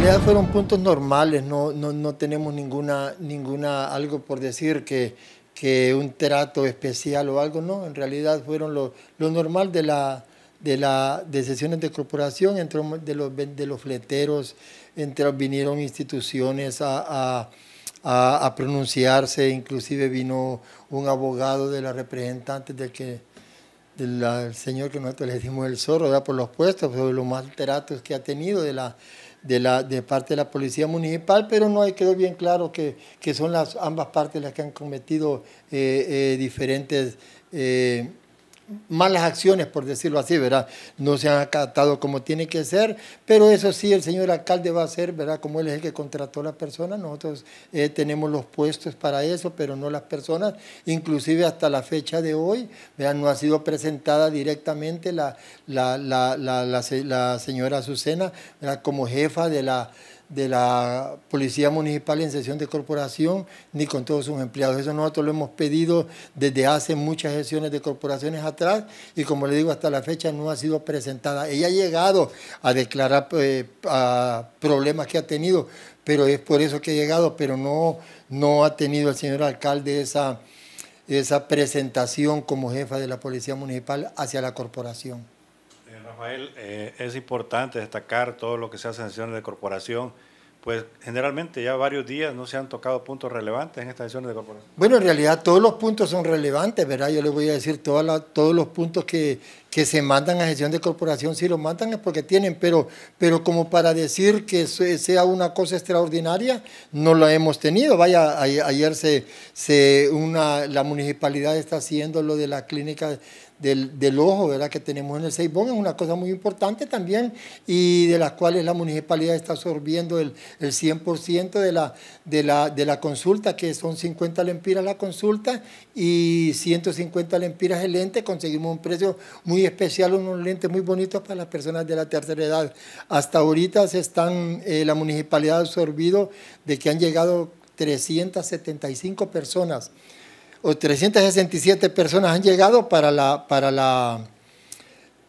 realidad fueron puntos normales, no, no, no tenemos ninguna, ninguna, algo por decir que, que, un trato especial o algo, no, en realidad fueron lo, lo normal de la, de, la, de sesiones de corporación, entre de los, de los fleteros, entre, vinieron instituciones a, a, a, a pronunciarse, inclusive vino un abogado de la representante del que del ah, señor que nosotros le decimos el zorro, por los puestos, por los maltratos que ha tenido de, la, de, la, de parte de la policía municipal, pero no hay, quedó bien claro que, que son las ambas partes las que han cometido eh, eh, diferentes... Eh, malas acciones, por decirlo así, ¿verdad? No se han acatado como tiene que ser, pero eso sí, el señor alcalde va a hacer, ¿verdad? Como él es el que contrató a la persona, nosotros eh, tenemos los puestos para eso, pero no las personas, inclusive hasta la fecha de hoy, ¿verdad? No ha sido presentada directamente la, la, la señora Azucena, ¿verdad? Como jefa de la de la Policía Municipal en sesión de corporación ni con todos sus empleados. Eso nosotros lo hemos pedido desde hace muchas sesiones de corporaciones atrás y como le digo, hasta la fecha no ha sido presentada. Ella ha llegado a declarar eh, problemas que ha tenido, pero es por eso que ha llegado, pero no, no ha tenido el señor alcalde esa presentación como jefa de la Policía Municipal hacia la corporación. Rafael, eh, es importante destacar todo lo que sea sanciones de corporación pues generalmente ya varios días no se han tocado puntos relevantes en estas sesiones de corporación. Bueno, en realidad todos los puntos son relevantes, ¿verdad? Yo les voy a decir todos los puntos que, que, se mandan a gestión de corporación, si los mandan es porque tienen, pero, pero como para decir que sea una cosa extraordinaria, no la hemos tenido. Vaya, ayer se, se una, la municipalidad está haciendo lo de la clínica del, del, ojo ¿verdad? que tenemos en el Seibón, es una cosa muy importante también y de las cuales la municipalidad está absorbiendo el el 100% de la, de, la, consulta, que son 50 lempiras la consulta y 150 lempiras el lente. Conseguimos un precio muy especial, unos lentes muy bonitos para las personas de la tercera edad. Hasta ahorita se están, eh, la municipalidad ha absorbido de que han llegado 375 personas o 367 personas han llegado para la, para la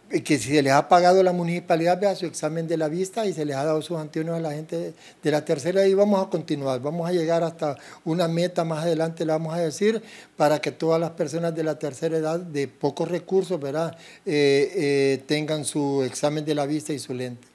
que si se les ha pagado la municipalidad, vea su examen de la vista y se les ha dado sus anteojos a la gente de la tercera edad y vamos a continuar, vamos a llegar hasta una meta más adelante, le vamos a decir, para que todas las personas de la tercera edad de pocos recursos, ¿verdad? Eh, eh, tengan su examen de la vista y su lente.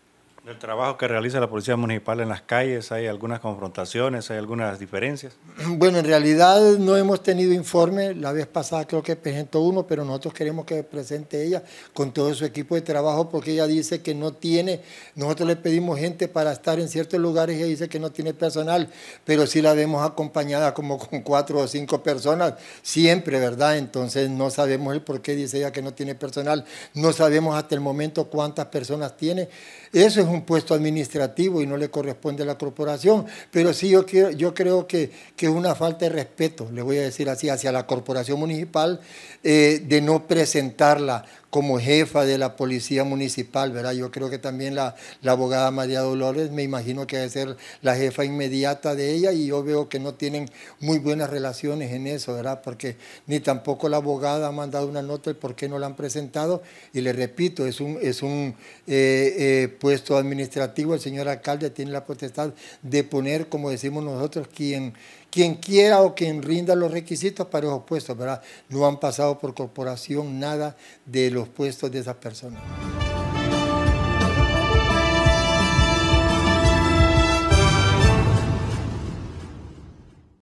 El trabajo que realiza la Policía Municipal en las calles, ¿hay algunas confrontaciones, hay algunas diferencias? Bueno, en realidad no hemos tenido informe. La vez pasada creo que presentó uno, pero nosotros queremos que presente ella con todo su equipo de trabajo porque ella dice que no tiene, nosotros le pedimos gente para estar en ciertos lugares y ella dice que no tiene personal, pero sí la vemos acompañada como con cuatro o cinco personas, siempre, ¿verdad? Entonces no sabemos el por qué dice ella que no tiene personal, no sabemos hasta el momento cuántas personas tiene. Eso es un puesto administrativo y no le corresponde a la corporación, pero sí yo, yo creo que, que, es una falta de respeto, le voy a decir así, hacia la corporación municipal eh, de no presentarla como jefa de la policía municipal, ¿verdad? Yo creo que también la, abogada María Dolores, me imagino que debe ser la jefa inmediata de ella y yo veo que no tienen muy buenas relaciones en eso, ¿verdad? Porque ni tampoco la abogada ha mandado una nota el por qué no la han presentado y le repito, es un, es un eh, eh, puesto administrativo, el señor alcalde tiene la potestad de poner, como decimos nosotros, quien quien quiera o quien rinda los requisitos para esos puestos, ¿verdad? No han pasado por corporación nada de los puestos de esas personas.